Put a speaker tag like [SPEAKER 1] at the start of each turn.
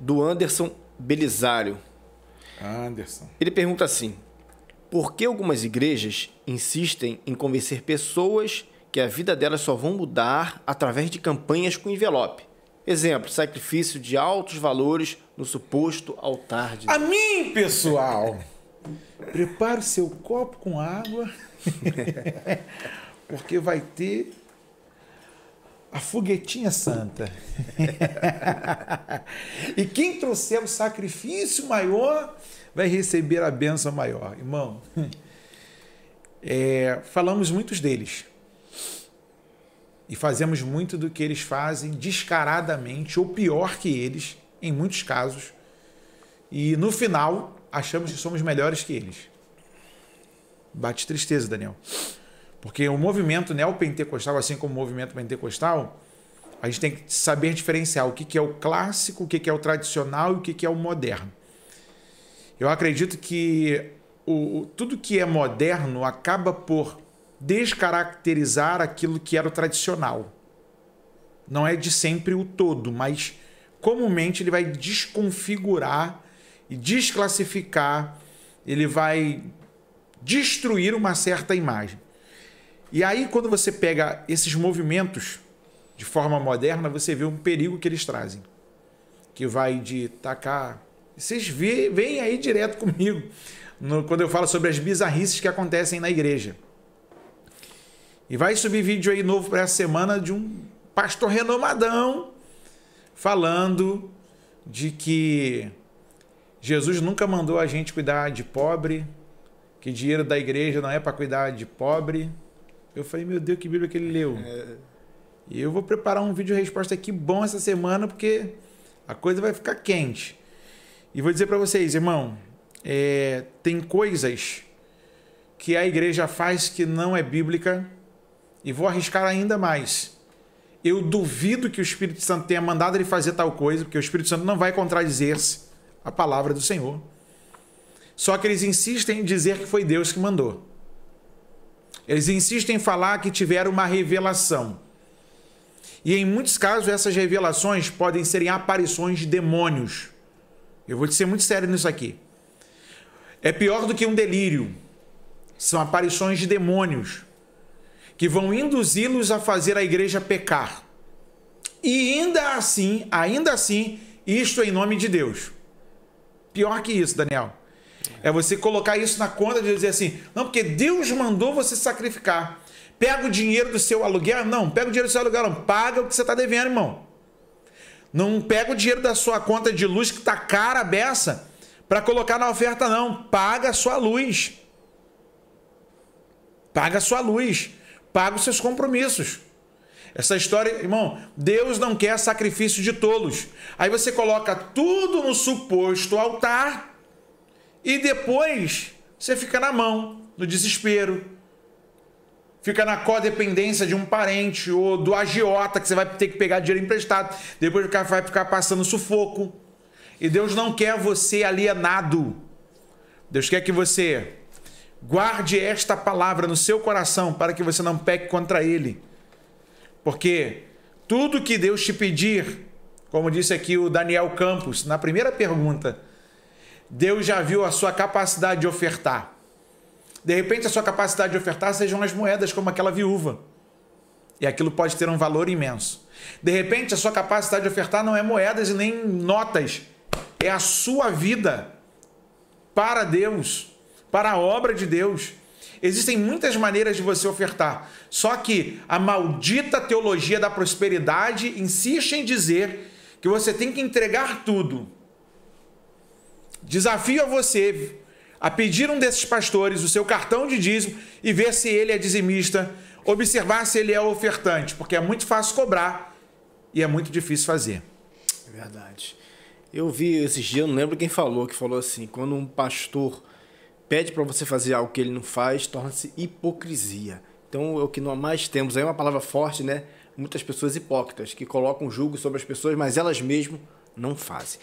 [SPEAKER 1] do Anderson Belisário. Anderson. Ele pergunta assim: por que algumas igrejas insistem em convencer pessoas que a vida delas só vão mudar através de campanhas com envelope? Exemplo, sacrifício de altos valores no suposto altar de. A mim, pessoal!
[SPEAKER 2] Prepare seu copo com água, porque vai ter a foguetinha santa. e quem trouxer o sacrifício maior vai receber a benção maior. Irmão, é, falamos muitos deles. E fazemos muito do que eles fazem descaradamente, ou pior que eles, em muitos casos. E no final, achamos que somos melhores que eles. Bate tristeza, Daniel. Porque o movimento neopentecostal, assim como o movimento pentecostal, a gente tem que saber diferenciar o que é o clássico, o que é o tradicional e o que é o moderno. Eu acredito que o, tudo que é moderno acaba por descaracterizar aquilo que era o tradicional. Não é de sempre o todo, mas comumente ele vai desconfigurar e desclassificar, ele vai destruir uma certa imagem. E aí, quando você pega esses movimentos de forma moderna, você vê um perigo que eles trazem. Que vai de tacar. Vocês vêm aí direto comigo no, quando eu falo sobre as bizarrices que acontecem na igreja. E vai subir vídeo aí novo para essa semana de um pastor renomadão falando de que Jesus nunca mandou a gente cuidar de pobre, que dinheiro da igreja não é para cuidar de pobre. Eu falei, meu Deus, que Bíblia que ele leu. É... E eu vou preparar um vídeo resposta aqui bom essa semana, porque a coisa vai ficar quente. E vou dizer para vocês, irmão, é, tem coisas que a igreja faz que não é bíblica, e vou arriscar ainda mais. Eu duvido que o Espírito Santo tenha mandado ele fazer tal coisa, porque o Espírito Santo não vai contradizer-se a palavra do Senhor. Só que eles insistem em dizer que foi Deus que mandou. Eles insistem em falar que tiveram uma revelação. E em muitos casos, essas revelações podem serem aparições de demônios. Eu vou te ser muito sério nisso aqui. É pior do que um delírio. São aparições de demônios que vão induzi-los a fazer a igreja pecar. E ainda assim, ainda assim, isto é em nome de Deus. Pior que isso, Daniel. É você colocar isso na conta de dizer assim, não, porque Deus mandou você sacrificar. Pega o dinheiro do seu aluguel? Não, pega o dinheiro do seu aluguel, não. Paga o que você está devendo, irmão. Não pega o dinheiro da sua conta de luz que está cara a beça para colocar na oferta, não. Paga a sua luz. Paga a sua luz. Paga os seus compromissos. Essa história, irmão, Deus não quer sacrifício de tolos. Aí você coloca tudo no suposto altar e depois você fica na mão, no desespero. Fica na codependência de um parente ou do agiota que você vai ter que pegar dinheiro emprestado. Depois vai ficar passando sufoco. E Deus não quer você alienado. Deus quer que você guarde esta palavra no seu coração para que você não peque contra ele. Porque tudo que Deus te pedir, como disse aqui o Daniel Campos na primeira pergunta, Deus já viu a sua capacidade de ofertar. De repente, a sua capacidade de ofertar sejam as moedas, como aquela viúva. E aquilo pode ter um valor imenso. De repente, a sua capacidade de ofertar não é moedas e nem notas. É a sua vida para Deus, para a obra de Deus. Existem muitas maneiras de você ofertar. Só que a maldita teologia da prosperidade insiste em dizer que você tem que entregar tudo Desafio a você a pedir um desses pastores o seu cartão de dízimo e ver se ele é dizimista, observar se ele é ofertante,
[SPEAKER 1] porque é muito fácil cobrar e é muito difícil fazer. É verdade. Eu vi esses dias, não lembro quem falou, que falou assim: quando um pastor pede para você fazer algo que ele não faz, torna-se hipocrisia. Então, é o que nós mais temos aí é uma palavra forte, né? Muitas pessoas hipócritas que colocam julgo sobre as pessoas, mas elas mesmas não fazem.